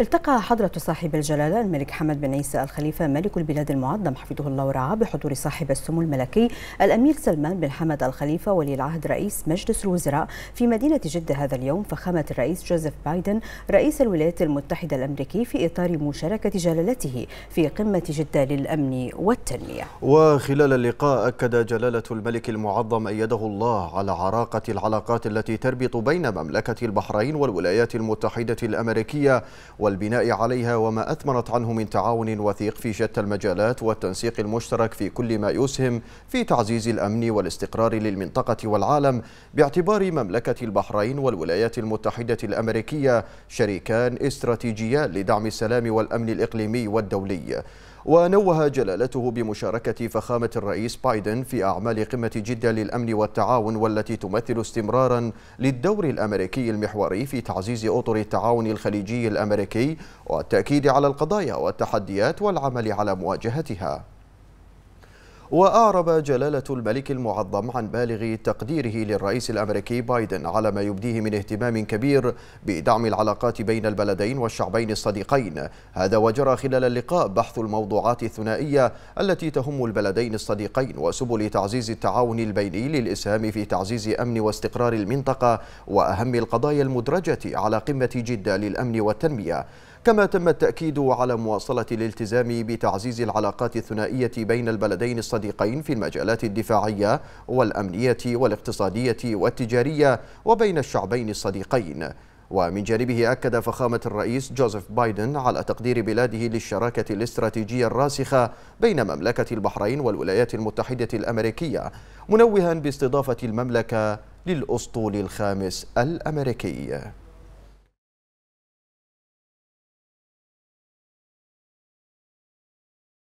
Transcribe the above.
التقى حضرة صاحب الجلالة الملك حمد بن عيسى الخليفة ملك البلاد المعظم حفظه الله ورعاه بحضور صاحب السمو الملكي الأمير سلمان بن حمد الخليفة ولي العهد رئيس مجلس الوزراء في مدينة جدة هذا اليوم فخامة الرئيس جوزيف بايدن رئيس الولايات المتحدة الأمريكي في إطار مشاركة جلالته في قمة جدة للأمن والتنمية وخلال اللقاء أكد جلالة الملك المعظم أيده الله على عراقة العلاقات التي تربط بين مملكة البحرين والولايات المتحدة الأمريكية والبناء عليها وما أثمرت عنه من تعاون وثيق في شتى المجالات والتنسيق المشترك في كل ما يسهم في تعزيز الأمن والاستقرار للمنطقة والعالم باعتبار مملكة البحرين والولايات المتحدة الأمريكية شريكان استراتيجيان لدعم السلام والأمن الإقليمي والدولي ونوه جلالته بمشاركة فخامة الرئيس بايدن في أعمال قمة جدة للأمن والتعاون والتي تمثل استمرارا للدور الأمريكي المحوري في تعزيز أطر التعاون الخليجي الأمريكي والتأكيد على القضايا والتحديات والعمل على مواجهتها وأعرب جلالة الملك المعظم عن بالغ تقديره للرئيس الأمريكي بايدن على ما يبديه من اهتمام كبير بدعم العلاقات بين البلدين والشعبين الصديقين هذا وجرى خلال اللقاء بحث الموضوعات الثنائية التي تهم البلدين الصديقين وسبل تعزيز التعاون البيني للإسهام في تعزيز أمن واستقرار المنطقة وأهم القضايا المدرجة على قمة جدة للأمن والتنمية كما تم التأكيد على مواصلة الالتزام بتعزيز العلاقات الثنائية بين البلدين الصديقين في المجالات الدفاعية والأمنية والاقتصادية والتجارية وبين الشعبين الصديقين ومن جانبه أكد فخامة الرئيس جوزيف بايدن على تقدير بلاده للشراكة الاستراتيجية الراسخة بين مملكة البحرين والولايات المتحدة الأمريكية منوها باستضافة المملكة للأسطول الخامس الأمريكي